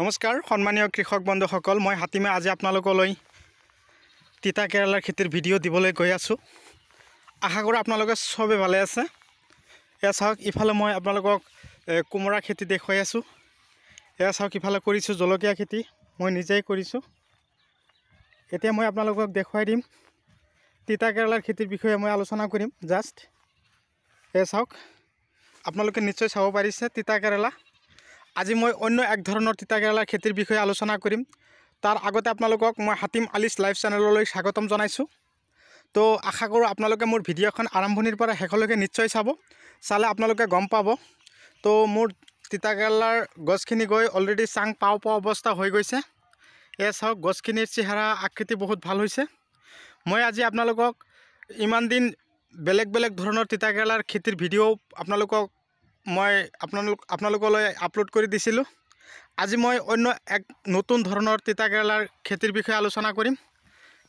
নমস্কাৰ সন্মানীয় কৃষক বন্ধুসকল মই হাতীমে আজি আপোনালোকলৈ তিতা কেৰেলাৰ খেতিৰ ভিডিঅ' দিবলৈ গৈ আছোঁ আশা কৰোঁ আপোনালোকে চবে ভালে আছে এয়া চাওক ইফালে মই আপোনালোকক কোমোৰা খেতি দেখুৱাই আছোঁ এয়া চাওক ইফালে কৰিছোঁ জলকীয়া খেতি মই নিজেই কৰিছোঁ এতিয়া মই আপোনালোকক দেখুৱাই দিম তিতা কেৰেলাৰ খেতিৰ বিষয়ে মই আলোচনা কৰিম জাষ্ট এয়া চাওক আপোনালোকে নিশ্চয় চাব পাৰিছে তিতা কেৰেলা আজি মই অন্য এক ধৰণৰ তিতাকেৰেলাৰ খেতিৰ বিষয়ে আলোচনা কৰিম তাৰ আগতে আপোনালোকক মই হাতিম আলিচ লাইভ চেনেললৈ স্বাগতম জনাইছোঁ তো আশা কৰোঁ আপোনালোকে মোৰ ভিডিঅ'খন আৰম্ভণিৰ পৰা শেষলৈকে নিশ্চয় চাব চালে আপোনালোকে গম পাব তো মোৰ তিতাকেৰেলাৰ গছখিনি গৈ অলৰেডি চাং পাও পোৱা অৱস্থা হৈ গৈছে এয়া চাওক গছখিনিৰ চেহেৰা আকৃতি বহুত ভাল হৈছে মই আজি আপোনালোকক ইমান দিন বেলেগ বেলেগ ধৰণৰ তিতাকেৰেলাৰ খেতিৰ ভিডিঅ' আপোনালোকক মই আপোনালোক আপোনালোকলৈ আপলোড কৰি দিছিলোঁ আজি মই অন্য এক নতুন ধৰণৰ তিতাকেৰেলাৰ খেতিৰ বিষয়ে আলোচনা কৰিম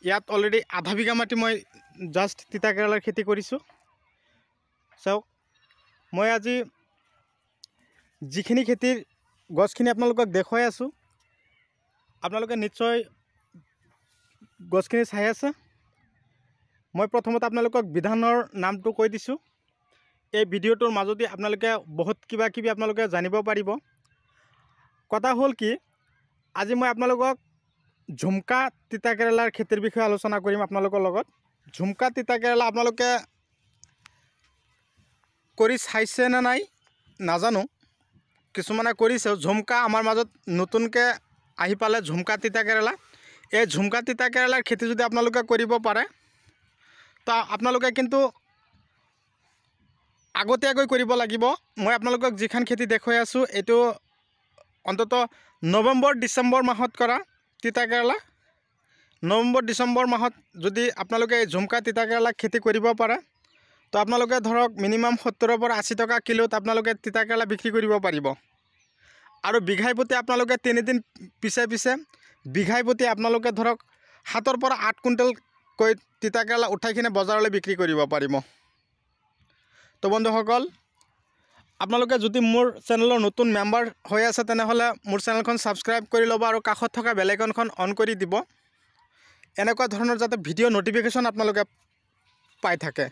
ইয়াত অলৰেডি আধা বিঘা মাটি মই জাষ্ট তিতাকেৰেলাৰ খেতি কৰিছোঁ চাওক মই আজি যিখিনি খেতিৰ গছখিনি আপোনালোকক দেখুৱাই আছোঁ আপোনালোকে নিশ্চয় গছখিনি চাই আছে মই প্ৰথমতে আপোনালোকক বিধানৰ নামটো কৈ দিছোঁ এই ভিডিঅ'টোৰ মাজতে আপোনালোকে বহুত কিবা কিবি আপোনালোকে জানিব পাৰিব কথা হ'ল কি আজি মই আপোনালোকক ঝুমকা তিতাকেৰেলাৰ খেতিৰ বিষয়ে আলোচনা কৰিম আপোনালোকৰ লগত ঝুমকা তিতাকেৰেলা আপোনালোকে কৰি চাইছে নে নাই নাজানো কিছুমানে কৰিছে ঝুমকা আমাৰ মাজত নতুনকৈ আহি পালে ঝুমকা তিতাকেৰেলা এই ঝুমকা তিতাকেৰেলাৰ খেতি যদি আপোনালোকে কৰিব পাৰে তো আপোনালোকে কিন্তু আগতীয়াকৈ কৰিব লাগিব মই আপোনালোকক যিখন খেতি দেখুৱাই আছোঁ এইটো অন্তত নৱেম্বৰ ডিচেম্বৰ মাহত কৰা তিতাকেৰেলা নৱেম্বৰ ডিচেম্বৰ মাহত যদি আপোনালোকে এই ঝুমকা তিতাকেৰেলা খেতি কৰিব পাৰে তো আপোনালোকে ধৰক মিনিমাম সত্তৰৰ পৰা আশী টকা কিলোত আপোনালোকে তিতাকেৰেলা বিক্ৰী কৰিব পাৰিব আৰু বিঘাই প্ৰতি আপোনালোকে তিনিদিন পিছে পিছে বিঘাই প্ৰতি আপোনালোকে ধৰক সাতৰ পৰা আঠ কুইণ্টেলকৈ তিতাকেৰেলা উঠাই কিনে বজাৰলৈ বিক্ৰী কৰিব পাৰিব তো বন্ধুসকল আপোনালোকে যদি মোৰ চেনেলৰ নতুন মেম্বাৰ হৈ আছে তেনেহ'লে মোৰ চেনেলখন ছাবস্ক্ৰাইব কৰি ল'ব আৰু কাষত থকা বেলেগনখন অন কৰি দিব এনেকুৱা ধৰণৰ যাতে ভিডিঅ' ন'টিফিকেশ্যন আপোনালোকে পাই থাকে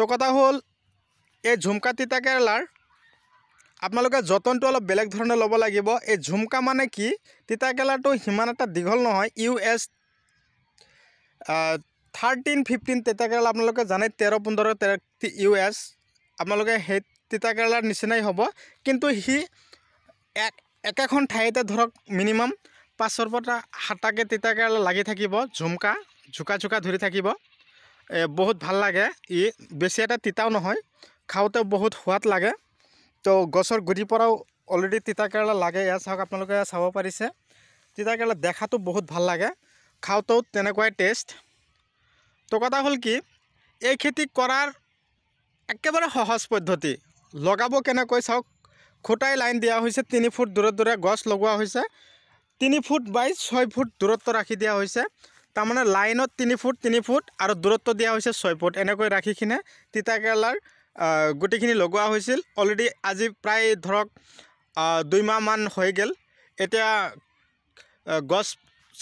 তো কথা হ'ল এই ঝুমকা তিতা কেৰেলাৰ আপোনালোকে যতনটো অলপ বেলেগ ধৰণে ল'ব লাগিব এই ঝুমকা মানে কি তিতা কেৰেলাটো সিমান এটা দীঘল নহয় ইউ এছ থাৰ্টিন ফিফটিন তিতাকেৰেলা আপোনালোকে জানে তেৰ পোন্ধৰ তেৰ ইউ এছ আপোনালোকে সেই তিতাকেৰেলাৰ নিচিনাই হ'ব কিন্তু সি এক একেখন ঠাইতে ধৰক মিনিমাম পাঁচৰ পৰা সাতটাকৈ তিতাকেৰেলা লাগি থাকিব ঝুমকা জোকা জোকা ধৰি থাকিব বহুত ভাল লাগে ই বেছি এটা তিতাও নহয় খাওঁতে বহুত সোৱাদ লাগে তো গছৰ গুৰিৰ পৰাও অলৰেডি তিতাকেৰেলা লাগে ইয়াত চাওক আপোনালোকে চাব পাৰিছে তিতাকেৰেলা দেখাতো বহুত ভাল লাগে খাওঁতেও তেনেকুৱাই টেষ্ট তো কথা হ'ল কি এই খেতি কৰাৰ একেবাৰে সহজ পদ্ধতি লগাব কেনেকৈ চাওক খুটাই লাইন দিয়া হৈছে তিনি ফুট দূৰত দূৰে গছ লগোৱা হৈছে তিনি ফুট বাই ছয় ফুট দূৰত্ব ৰাখি দিয়া হৈছে তাৰমানে লাইনত তিনি ফুট তিনি ফুট আৰু দূৰত্ব দিয়া হৈছে ছয় ফুট এনেকৈ ৰাখি কিনে তিতাকেৰেলাৰ গোটেইখিনি লগোৱা হৈছিল অলৰেডি আজি প্ৰায় ধৰক দুইমাহমান হৈ গ'ল এতিয়া গছ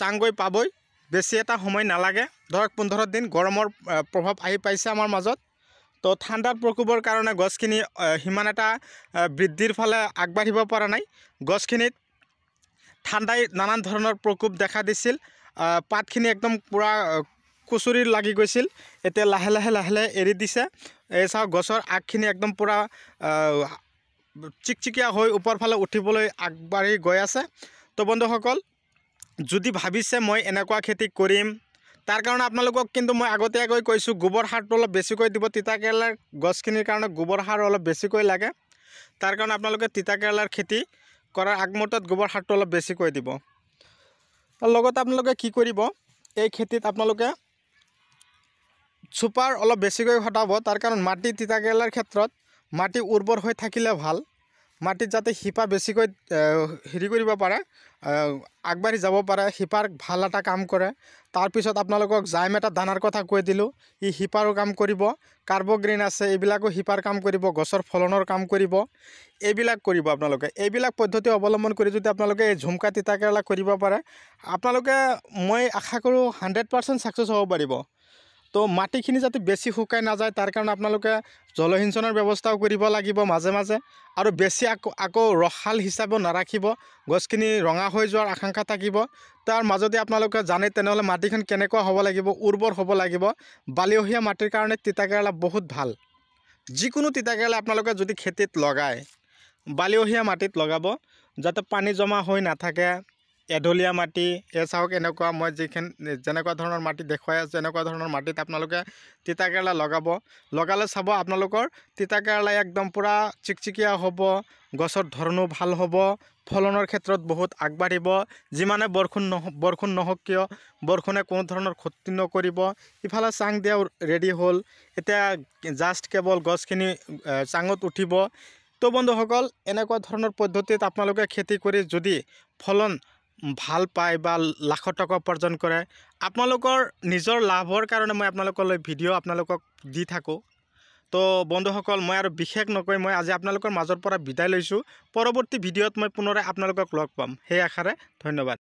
চাংগৈ পাবই বেছি এটা সময় নালাগে ধৰক পোন্ধৰ দিন গৰমৰ প্ৰভাৱ আহি পাইছে আমাৰ মাজত তো ঠাণ্ডাৰ প্ৰকোপৰ কাৰণে গছখিনি সিমান এটা বৃদ্ধিৰ ফালে আগবাঢ়িব পৰা নাই গছখিনিত ঠাণ্ডাই নানান ধৰণৰ প্ৰকোপ দেখা দিছিল পাতখিনি একদম পূৰা কুচুৰি লাগি গৈছিল এতিয়া লাহে লাহে লাহে লাহে এৰি দিছে এই চাওক গছৰ আগখিনি একদম পূৰা চিকচিকীয়া হৈ ওপৰফালে উঠিবলৈ আগবাঢ়ি গৈ আছে তো বন্ধুসকল যদি ভাবিছে মই এনেকুৱা খেতি কৰিম তাৰ কাৰণে আপোনালোকক কিন্তু মই আগতীয়াকৈ কৈছোঁ গোবৰ সাৰটো অলপ বেছিকৈ দিব তিতাকেৰেলাৰ গছখিনিৰ কাৰণে গোবৰ সাৰ অলপ বেছিকৈ লাগে তাৰ কাৰণে আপোনালোকে তিতাকেৰেলাৰ খেতি কৰাৰ আগমুহূৰ্তত গোবৰ সাৰটো অলপ বেছিকৈ দিব আৰু লগতে আপোনালোকে কি কৰিব এই খেতিত আপোনালোকে চুপাৰ অলপ বেছিকৈ ঘটাব তাৰ কাৰণে মাটি তিতাকেৰেলাৰ ক্ষেত্ৰত মাটি উৰ্বৰ হৈ থাকিলে ভাল মাটিত যাতে শিপা বেছিকৈ হেৰি কৰিব পাৰে আগবাঢ়ি যাব পাৰে শিপাৰ ভাল এটা কাম কৰে তাৰপিছত আপোনালোকক জাইম এটা দানাৰ কথা কৈ দিলোঁ ই শিপাৰো কাম কৰিব কাৰ্বগ্ৰীণ আছে এইবিলাকো শিপাৰ কাম কৰিব গছৰ ফলনৰ কাম কৰিব এইবিলাক কৰিব আপোনালোকে এইবিলাক পদ্ধতি অৱলম্বন কৰি যদি আপোনালোকে এই ঝুমকা তিতাকেৰেলা কৰিব পাৰে আপোনালোকে মই আশা কৰোঁ হাণ্ড্ৰেড পাৰ্চেণ্ট ছাকচেছ হ'ব পাৰিব তো মাটিখিনি যাতে বেছি শুকাই না যায় তার কারণে আপনাদের জলসিঞ্চনের ব্যবস্থাও করব মাঝে মাঝে আর বেশি আকো রসাল হিসাবে না রাখব গছখিন রঙা হয়ে যাওয়ার আশঙ্কা থাকিব। তার মাজতে আপনাদের জানে তেনহলে মাটিখান কেন হব লাগিব উর্বর হব লাগিব বালিহিয়া মাটির কারণে তিতাকেরলা বহুত ভাল যিকোনো তিতাকেরলা আপনাদের যদি খেতিত লগায় বালিহিয়া মাটিত লগাব যাতে পানি জমা হয়ে না থাকে এঢলীয়া মাটি এ চাওক এনেকুৱা মই যিখিনি যেনেকুৱা ধৰণৰ মাটি দেখুৱাই আছোঁ এনেকুৱা ধৰণৰ মাটিত আপোনালোকে তিতাকেৰেলা লগাব লগালে চাব আপোনালোকৰ তিতাকেৰেলা একদম পূৰা চিকচিকীয়া হ'ব গছৰ ধৰণো ভাল হ'ব ফলনৰ ক্ষেত্ৰত বহুত আগবাঢ়িব যিমানে বৰষুণ নহ বৰষুণ নহওক কিয় বৰষুণে কোনো ধৰণৰ ক্ষতি নকৰিব ইফালে চাং দিয়াও ৰেডি হ'ল এতিয়া জাষ্ট কেৱল গছখিনি চাঙত উঠিব তো বন্ধুসকল এনেকুৱা ধৰণৰ পদ্ধতিত আপোনালোকে খেতি কৰি যদি ফলন ভাল পায় বা লাখ টকা উপাৰ্জন কৰে আপোনালোকৰ নিজৰ লাভৰ কাৰণে মই আপোনালোকলৈ ভিডিঅ' আপোনালোকক দি থাকোঁ তো বন্ধুসকল মই আৰু বিশেষ নকৈ মই আজি আপোনালোকৰ মাজৰ পৰা বিদায় লৈছোঁ পৰৱৰ্তী ভিডিঅ'ত মই পুনৰাই আপোনালোকক লগ পাম সেই আশাৰে ধন্যবাদ